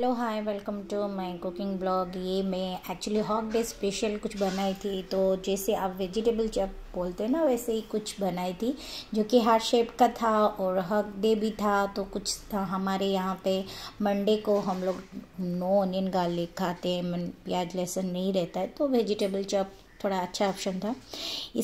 Hello hi welcome to my cooking blog ये मैं actually hoc day special कुछ बनाई थी तो जैसे आप वेजिटेबल जब बोलते हैं ना वैसे ही कुछ बनाई थी जो कि हार्ट शेप का था और हॉक डे भी था तो कुछ था हमारे यहाँ पे मंडे को हम लोग नो ऑनियन गार्लिक खाते हैं प्याज लहसुन नहीं रहता है तो वेजिटेबल चॉप थोड़ा अच्छा ऑप्शन था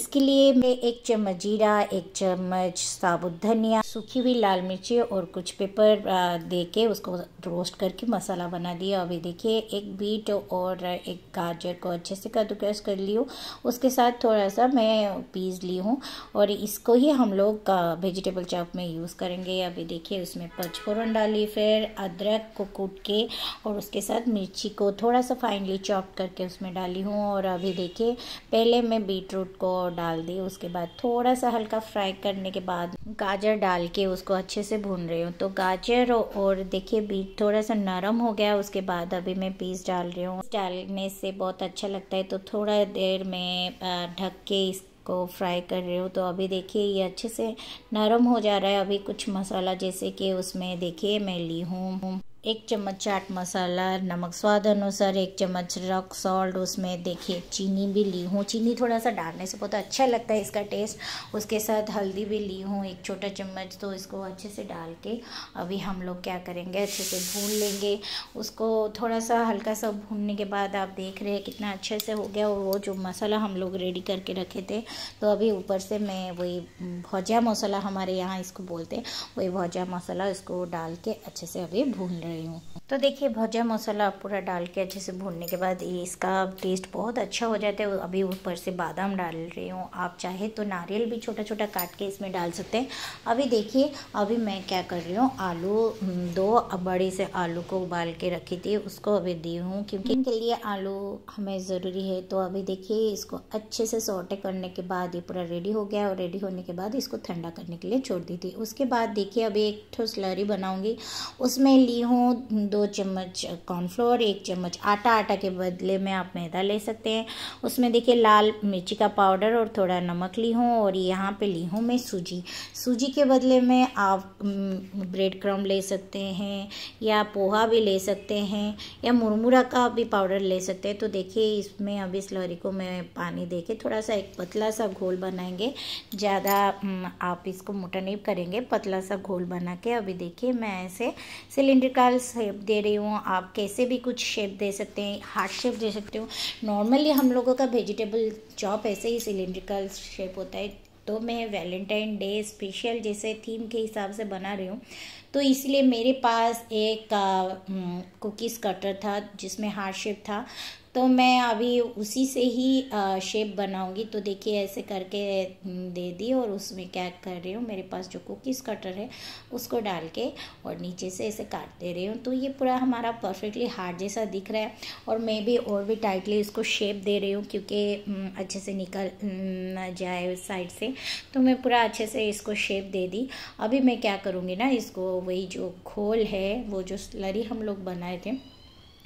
इसके लिए मैं एक चम्मच जीरा एक चम्मच साबुत धनिया सूखी हुई लाल मिर्ची और कुछ पेपर दे के उसको रोस्ट करके मसाला बना लिया अभी देखिए एक बीट और एक गाजर को अच्छे से कद्दूकस कर ली हूँ उसके साथ थोड़ा सा मैं पीस ली हूँ और इसको ही हम लोग वेजिटेबल चॉप में यूज़ करेंगे अभी देखिए उसमें पचफोरन डाली फिर अदरक को कूट के और उसके साथ मिर्ची को थोड़ा सा फाइनली चॉप करके उसमें डाली हूँ और अभी देखिए पहले मैं बीट रूट को डाल दी उसके बाद थोड़ा सा हल्का फ्राई करने के बाद गाजर डाल डाल के उसको अच्छे से भून रही हूँ तो गाजर और देखिए बीट थोड़ा सा नरम हो गया उसके बाद अभी मैं पीस डाल रही हूँ डालने से बहुत अच्छा लगता है तो थोड़ा देर में ढक के इसको फ्राई कर रही हूँ तो अभी देखिए ये अच्छे से नरम हो जा रहा है अभी कुछ मसाला जैसे कि उसमें देखिए मैं ली हूँ एक चम्मच चाट मसाला नमक स्वाद अनुसार एक चम्मच रॉक सॉल्ट उसमें देखिए चीनी भी ली हूँ चीनी थोड़ा सा डालने से बहुत अच्छा लगता है इसका टेस्ट उसके साथ हल्दी भी ली हूँ एक छोटा चम्मच तो इसको अच्छे से डाल के अभी हम लोग क्या करेंगे अच्छे से भून लेंगे उसको थोड़ा सा हल्का सा भूनने के बाद आप देख रहे हैं कितना अच्छे से हो गया और वो जो मसाला हम लोग रेडी करके रखे थे तो अभी ऊपर से मैं वही भौजा मसाला हमारे यहाँ इसको बोलते हैं वही भौजा मसाला इसको डाल के अच्छे से अभी भून लें रही हूँ तो देखिए भजा मसाला पूरा डाल के अच्छे से भूनने के बाद ये इसका टेस्ट बहुत अच्छा हो जाता है अभी ऊपर से बादाम डाल रही हूँ आप चाहे तो नारियल भी छोटा छोटा काट के इसमें डाल सकते हैं अभी देखिए अभी मैं क्या कर रही हूँ आलू दो बड़े से आलू को उबाल के रखी थी उसको अभी दी हूँ क्योंकि इनके हम्म। लिए आलू हमें ज़रूरी है तो अभी देखिए इसको अच्छे से सोटे करने के बाद ये पूरा रेडी हो गया और रेडी होने के बाद इसको ठंडा करने के लिए छोड़ दी थी उसके बाद देखिए अभी एक ठो स्लरी बनाऊँगी उसमें ली हूँ हूँ दो चम्मच कॉर्नफ्लोर एक चम्मच आटा आटा के बदले में आप मैदा ले सकते हैं उसमें देखिए लाल मिर्ची का पाउडर और थोड़ा नमक ली हूँ और यहाँ पे ली हूँ मैं सूजी सूजी के बदले में आप ब्रेड क्रम हम्म, ले सकते हैं या पोहा भी ले सकते हैं या मुरमुरा का भी पाउडर ले सकते हैं तो देखिए इसमें अब इस लहरी को मैं पानी दे थोड़ा सा एक पतला सा घोल बनाएंगे ज़्यादा हम्म, आप इसको मोटा नहीं करेंगे पतला सा घोल बना के अभी देखिए मैं ऐसे सिलेंडर का ओवल शेप दे रही हूँ आप कैसे भी कुछ शेप दे सकते हैं हार्ट शेप दे सकते हो नॉर्मली हम लोगों का वेजिटेबल चॉप ऐसे ही सिलेंड्रिकल शेप होता है तो मैं वैलेंटाइन डे स्पेशल जैसे थीम के हिसाब से बना रही हूँ तो इसलिए मेरे पास एक कुकीज़ कटर हम्म, था जिसमें हार्ट शेप था तो मैं अभी उसी से ही शेप बनाऊंगी तो देखिए ऐसे करके हम्म, दे दी और उसमें क्या कर रही हूँ मेरे पास जो कुकीज़ कटर है उसको डाल के और नीचे से ऐसे काट दे रही हूँ तो ये पूरा हमारा परफेक्टली हार्ड जैसा दिख रहा है और मैं भी और भी टाइटली इसको शेप दे रही हूँ क्योंकि हम्म, अच्छे से निकल हम्म, ना जाए साइड से तो मैं पूरा अच्छे से इसको शेप दे दी अभी मैं क्या करूँगी ना इसको वही जो खोल है वो जो स्लरी हम लोग बनाए थे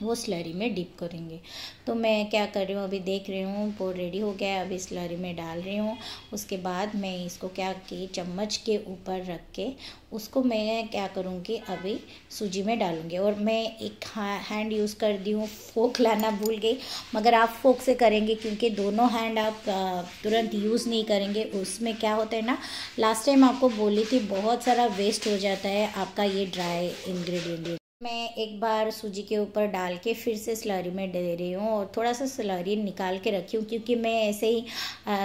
वो स्लरी में डिप करेंगे तो मैं क्या कर रही हूँ अभी देख रही हूँ वो रेडी हो गया है अभी स्लरी में डाल रही हूँ उसके बाद मैं इसको क्या की चम्मच के ऊपर रख के उसको मैं क्या करूँगी अभी सूजी में डालूँगी और मैं एक हा हैंड यूज़ कर दी हूँ फोक लाना भूल गई मगर आप फोक से करेंगे क्योंकि दोनों हैंड आप तुरंत यूज़ नहीं करेंगे उसमें क्या होता है ना लास्ट टाइम आपको बोली थी बहुत सारा वेस्ट हो जाता है आपका ये ड्राई इन्ग्रीडियंट मैं एक बार सूजी के ऊपर डाल के फिर से स्लरी में दे रही हूँ और थोड़ा सा स्लरी निकाल के रखी हूँ क्योंकि मैं ऐसे ही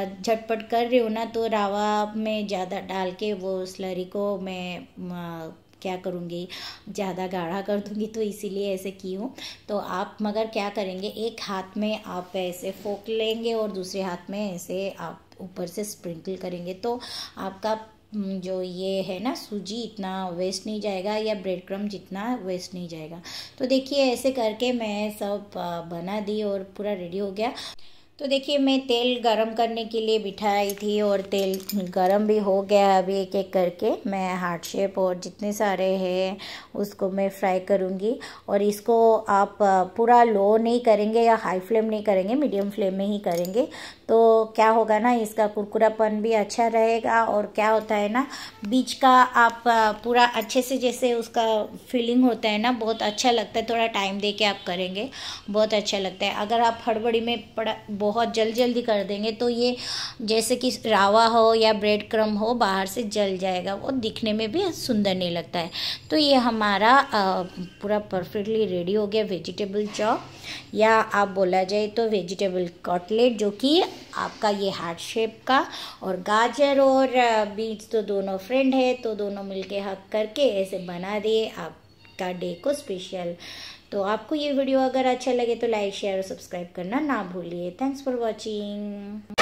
झटपट कर रही हूँ ना तो रावा में ज़्यादा डाल के वो स्लरी को मैं क्या करूँगी ज़्यादा गाढ़ा कर दूँगी तो इसीलिए ऐसे की हूँ तो आप मगर क्या करेंगे एक हाथ में आप ऐसे फोक लेंगे और दूसरे हाथ में ऐसे आप ऊपर से स्प्रिंकल करेंगे तो आपका हम्म, जो ये है ना सूजी इतना वेस्ट नहीं जाएगा या ब्रेड क्रम जितना वेस्ट नहीं जाएगा तो देखिए ऐसे करके मैं सब बना दी और पूरा रेडी हो गया तो देखिए मैं तेल गरम करने के लिए बिठाई थी और तेल गरम भी हो गया अभी एक एक करके मैं हार्ट शेप और जितने सारे हैं उसको मैं फ्राई करूँगी और इसको आप पूरा लो नहीं करेंगे या हाई फ्लेम नहीं करेंगे मीडियम फ्लेम में ही करेंगे तो क्या होगा ना इसका कुरकुरापन भी अच्छा रहेगा और क्या होता है ना बीच का आप पूरा अच्छे से जैसे उसका फीलिंग होता है ना बहुत अच्छा लगता है थोड़ा टाइम दे के आप करेंगे बहुत अच्छा लगता है अगर आप हड़बड़ी में पड़ा बहुत जल्दी जल्दी कर देंगे तो ये जैसे कि रावा हो या ब्रेड क्रम हो बाहर से जल जाएगा वो दिखने में भी सुंदर नहीं लगता है तो ये हमारा पूरा परफेक्टली रेडी हो गया वेजिटेबल चॉप या आप बोला जाए तो वेजिटेबल कॉटलेट जो कि आपका ये हार्ट शेप का और गाजर और बीट्स तो दोनों फ्रेंड है तो दोनों मिलके हक करके ऐसे बना दिए आपका डे को स्पेशल तो आपको ये वीडियो अगर अच्छा लगे तो लाइक शेयर और सब्सक्राइब करना ना भूलिए थैंक्स फॉर वॉचिंग